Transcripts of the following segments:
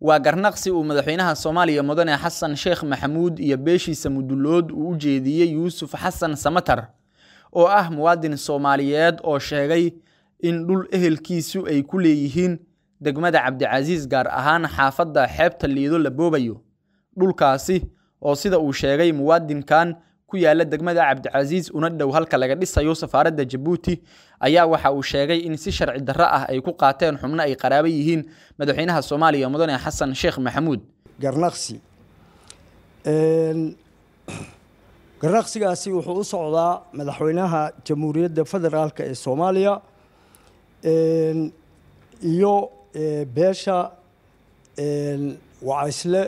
waa garnaqsi uu madaxweynaha soomaaliya mudane xasan sheekh maxamuud iyo beeshiisa mudulood uu u jeediyey yuusuf xasan samatar oo ah muwaadin soomaaliyeed oo sheegay in dhul ehelkiisu ay ku leeyihiin degmada cabdicasiis gaar ahaan xaafadda xeebta liido la boobayo dhulkaasi oo sida uu sheegay muwaadinkan ku yaala degmada cabdicasiis una dhow halka laga dhisayo safaaradda jabuuti ayaa waxa uu sheegay in si sharci darro ah ay ku qaateen xubno ay qaraabo yihiin madaxweynaha soomaaliya mudane xasan sheekh maxamuud garnaqsi garnaqsigaasi wuxuu u socdaa madaxweynaha jamhuuriyadda federaalk ee soomaaliya iyo beesha waa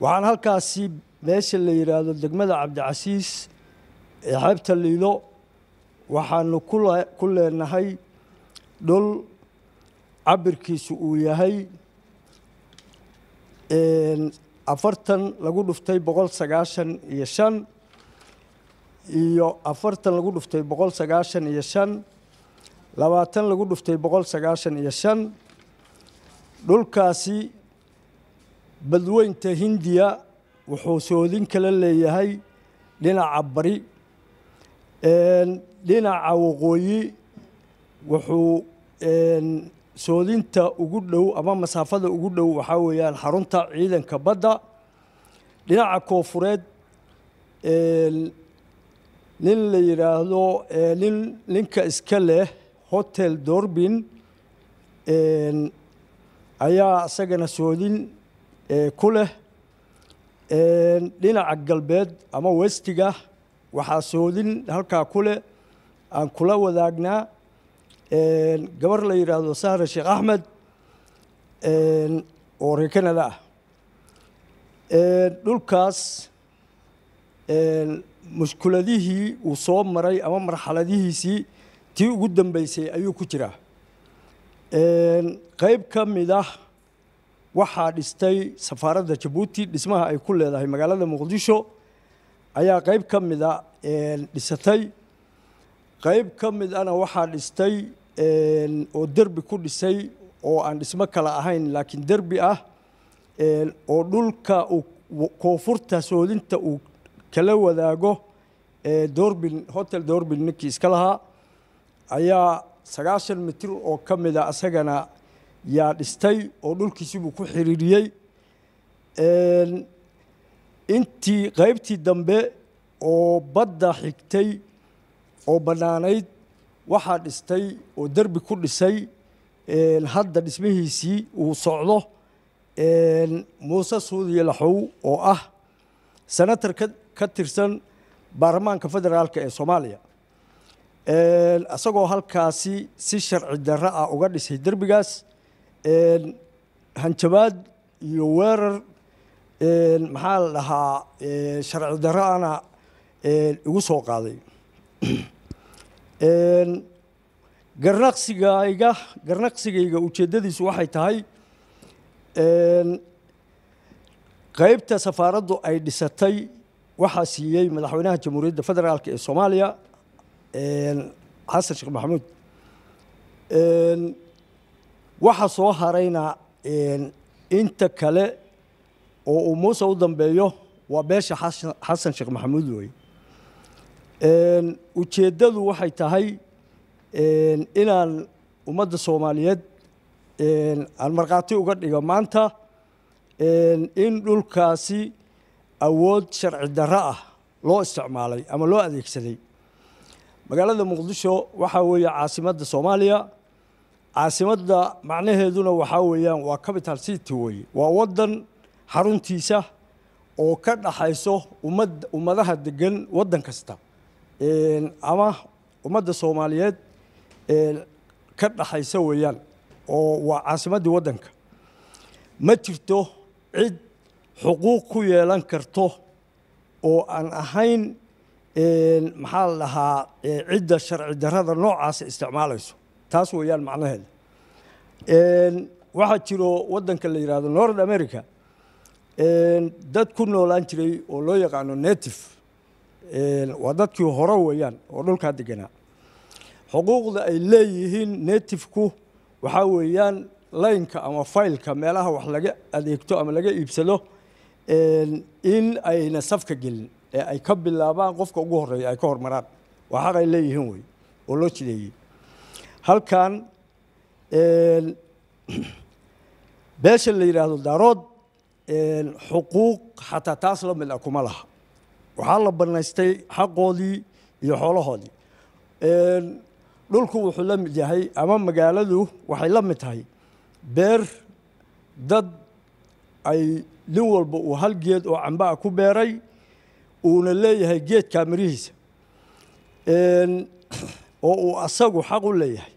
waxaan halkaasi meesha la yidhaahdo degmada cabdicasiis ee xeebta liilo waxaanu ku leenahay dhul cabirkiisu uu yahay afartan lagu dhuftay boqol sagaashan iyo shan iyo afartan lagu dhuftay boqol sagaashan iyo shan labaatan lagu dhuftay boqol sagaashan iyo shan dhulkaasi badweynta hindiya wuxuu soodin kala leeyahay dhinaca bari dhinaca waqooyi wuxuu soodinta ugu dhow ama masaafada ugu dhow waxaa weeyaan xarunta ciidanka badda dhinaca koofureed nin la yidhaahdo nin ninka iska leh hotel dorbin ayaa isagana soodin ku leh dhinaca galbeed ama westiga waxaa soodin halkaa ku leh aan kula wadaagnaa gabar la yidhaahdo sahra sheekh axmed oo reer canada ah dhulkaas mushkuladihii uu soo maray ama marxaladihiisii tii ugu dambeysay ayuu ku jiraa qayb ka mid ah waxaa dhistay safaaradda jabuuti dhismaha ay ku leedahay magaalada muqdisho ayaa qayb ka mida ah, dhisatay qayb ka mid ana waxaa dhistay oo derbi ku dhisay oo aan dhismo kale ahayn laakiin derbi ah oo dhulka koonfurta soodinta uu kala wadaago dorbil hotel dorbin ninkii iska lahaa ayaa sagaashan mitir oo ka mida ah asagana yaa dhistay oo dhulkiisii buu ku xiriiriyey intii qaybtii dambe oo badda xigtay oo bannaanayd waxaa dhistay oo derbi ku dhisay hadda dhismihiisii uu socdo muuse suudiye laxow oo ah senator ka tirsan baarlamaanka federaalk ee soomaaliya isagoo halkaasi si sharci darro ah uga dhisay derbigaas hanjabaad iyo weerar maxaa la dhahaa sharci darro igu soo qaaday garnaqsigayga garnaqsigayga ujeeddadiisu waxay tahay qaybta safaaraddu ay dhisatay waxaa siiyey madaxweynaha jamhuuriyadda federaalk ee soomaaliya xasan sheekh maxamuud waxaa soo harayna inta kale oo uu muuse u dambeeyo waa beesha xasan sheekh maxamuud weye ujeeddadu waxay tahay inaan ummadda soomaaliyeed aan markhaati uga dhigo maanta in dhulkaasi awood sharci darro ah loo isticmaalay ama loo adeegsaday magaalada muqdisho waxaa weeye caasimadda soomaaliya caasimada macnaheeduna waxaa weeyaan waa capital city weye waa waddan xaruntiisa oo ka dhaxayso umad ummadaha degan waddan kasta ama ummadda soomaaliyeed ka dhaxaysa weeyaan oo waa caasimaddii waddanka ma jirto cid xuquuq ku yeelan karto oo aan ahayn maxaa la dhahaa cidda sharci darrada noocaasa isticmaalayso taas weeyaan macnaheeda waxaa jiro waddanka la yidhaahdo nord america dad ku noolaan jiray oo loo yaqaano native waa dadkii hore weeyaan oo dhulkaa deganaa xuquuqda ay leeyihiin native-ku waxaa weeyaan laynka ama faylka meelaha wax laga adeegto ama laga iibsado in ayna safka gelin ee ay ka bilaabaan qofka ugu horreeya ay ka hormaraan waa xaqay leeyihiin wey oo loo jideeyey halkan beesha la yidhaahdo daarood xuquuq xataa taas la mid ah kuma laha waxaa la banaystay xaqoodii iyo xoolahoodii dhulku wuxuu la mid yahay ama magaaladu waxay la mid tahay beer dad ay nin walba uu hal geed oo cambaa ah ku beeray uuna leeyahay geedkaa mirihiisa oo uu asagu xaq u leeyahay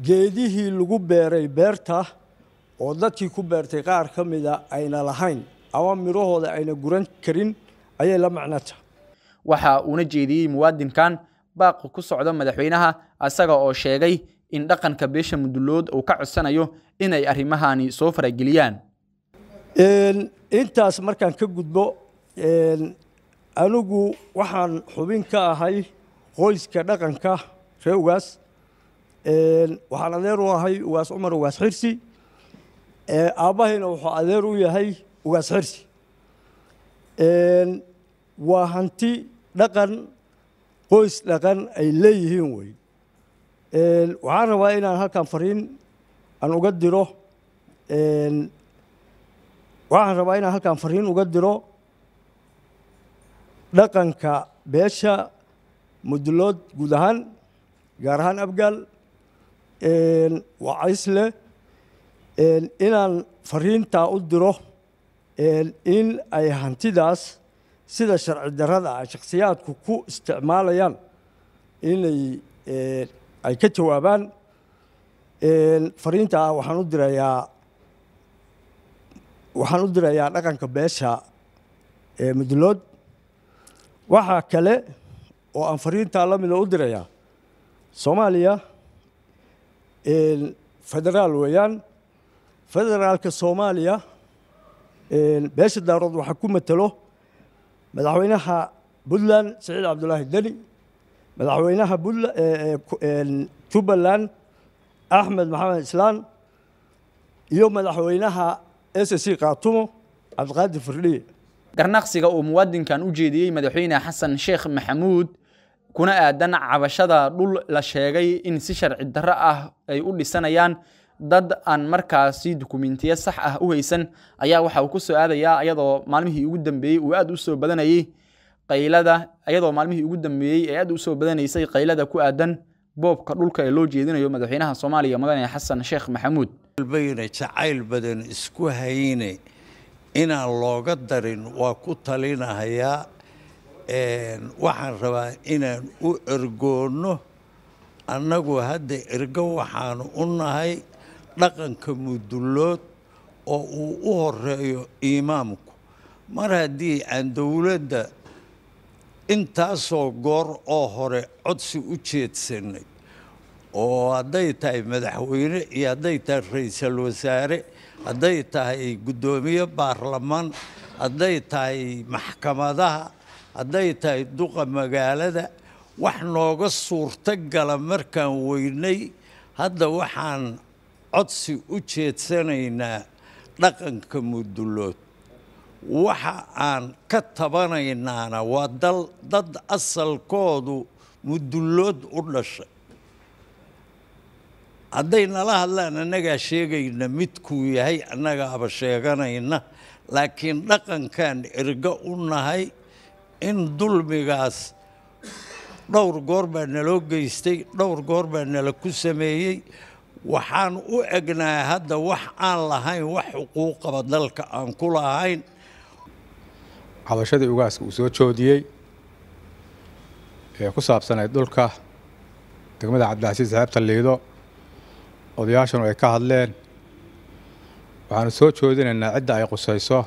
geedihii lagu beeray beerta oo dadkii ku beertay qaar ka mida ah ayna lahayn ama midhahooda ayna guran karin ayay la macnata waxa uuna jeediyey muwaadinkan baaq ku socda madaxweynaha asaga oo sheegay in dhaqanka beesha mudulood uu ka codsanayo inay arrimahani soo farageliyaan intaas markaan ka gudbo anigu waxaan xubin ka ahay qoyska dhaqanka reewgaas waxaan adeer u ahay ugaas cumar ugaas xirsi aabbahayna wuxuu adeer u yahay ugaas xirsi waa hanti dhaqan qoys dhaqan ay leeyihiin wey waxaan rabaa inaan halkan fariin aan uga diro waxaan rabaa inaan halkan fariin uga diro dhaqanka beesha mudulood guud ahaan gaar ahaan abgaal waa isle inaan fariintaa u diro in ay hantidaas sida sharci darrada ay shakhsiyaadku ku isticmaalayaan inay ay ka jawaabaan fariinta ah waxaan u dirayaa waxaan u dirayaa dhaqanka beesha ee mudlood waxaa kale oo aan fariintaa la mida u dirayaa soomaaliya federaal weeyaan federaalka soomaaliya beesha daarood waxaa ku matelo eh, madaxweynaha puntland saciid cabdulaahi deni madaxweynaha jubbaland axmed maxamed islaan iyo madaxweynaha s c kaatumo cabdiqaadir firdhiye garnaqsiga uu muwaadinkan u jeediyey madaxweyne xasan sheekh maxamuud kuna aadan cabashada dhul la sheegay in si sharci darro ah ay u dhisanayaan dad aan markaasi dukumentiya sax ah u haysan ayaa waxa uu ku soo aadayaa iyadoo maalmihii ugu dambeeyey uu aad usoo badanayey qaylada iyadoo maalmihii ugu dambeeyey ee aad soo badanaysay qaylada ku aadan boobka dhulka ee loo jeedinayo madaxweynaha soomaaliya mudane xasan sheekh maxamuud bayna jacayl badan isku hayne inaan looga darin waa ku talinahayaa waxaan rabaa inaan u ergoonno annagu hadda ergo waxaan u nahay dhaqanka mudullood oo uu u horeeyo imaamku mar haddii aan dowladda intaasoo goor oo hore codsi u jeedsanay oo hadday tahay madaxweyne iyo hadday tahay ra iisal wasaare hadday tahay guddoomiye baarlamaan hadday tahay maxkamadaha hadday tahay duqa magaalada wax nooga suurto gala markaan weynay hadda waxaan codsi u jeedsanaynaa dhaqanka mudulood waxa aan ka tabanaynaana waa dad asalkoodu mudulood u dhashay hadday nala hadlaan annagaa sheegayna midkuu yahay annagaaba sheeganayna laakiin dhaqankaan ergo u nahay in dulmigaas dhowr goor baa naloo geystay dhowr goor baa nala ku sameeyey waxaan u egnahay hadda wax aan lahayn wax xuquuqaba dalka aan ku lahayn cabashadii ugaaska uu soo joodiyey ee ku saabsanayd dhulka degmada cabdilcasiis xeebta liido odayaashanu ay ka hadleen waxaanu soo joodinaynaa cidda ay qusayso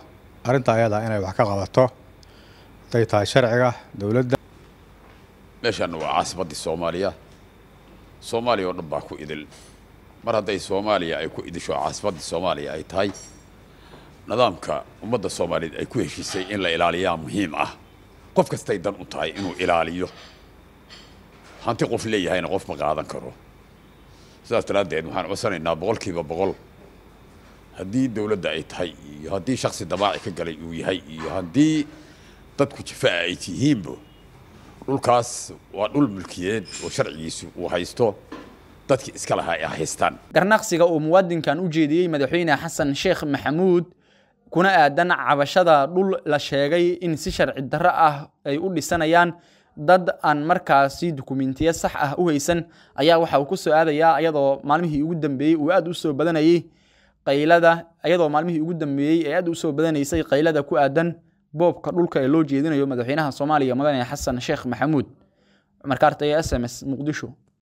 arrinta ayadaa inay wax ka qabato tay tahay sharciga dowladda meeshaan waa caasimaddii soomaaliya soomaaliya oo dhan baa ku idil mar hadday soomaaliya ay ku idisho caasimaddii soomaaliya ay tahay nidaamka ummadda soomaaliyeed ay ku heshiisay in la ilaaliyaa muhiim ah qof kastay dan u tahay inuu ilaaliyo hanti qof leeyahayna qof ma qaadan karo sidaas daraaddeed waxaan codsanaynaa boqolkiiba boqol haddii dowladda ay tahay iyo haddii shaksi dabaaci ka galay uu yahay iyo haddii dadku jifaa ay tihiinba dhulkaas waa dhul mulkiyeed oo sharcigiisu uu haysto dadkii iska lahaa ay haystaan garnaqsiga uu muwaadinkan u jeediyey madaxweyne xasan sheekh maxamuud kuna aadan cabashada dhul la sheegay in si sharci darro ah ay u dhisanayaan dad aan markaasi dukumentiye sax ah u haysan ayaa waxa uu ku soo aadayaa ayadoo maalmihii ugu dambeeyey uu aad u soo badanayay qaylada ayadoo maalmihii ugu dambeeyey ee aad u soo badanaysay qaylada ku aadan boobka dhulka ee loo jeedinayo madaxweynaha soomaaliya madane xasan sheekh maxamuud s m s muqdisho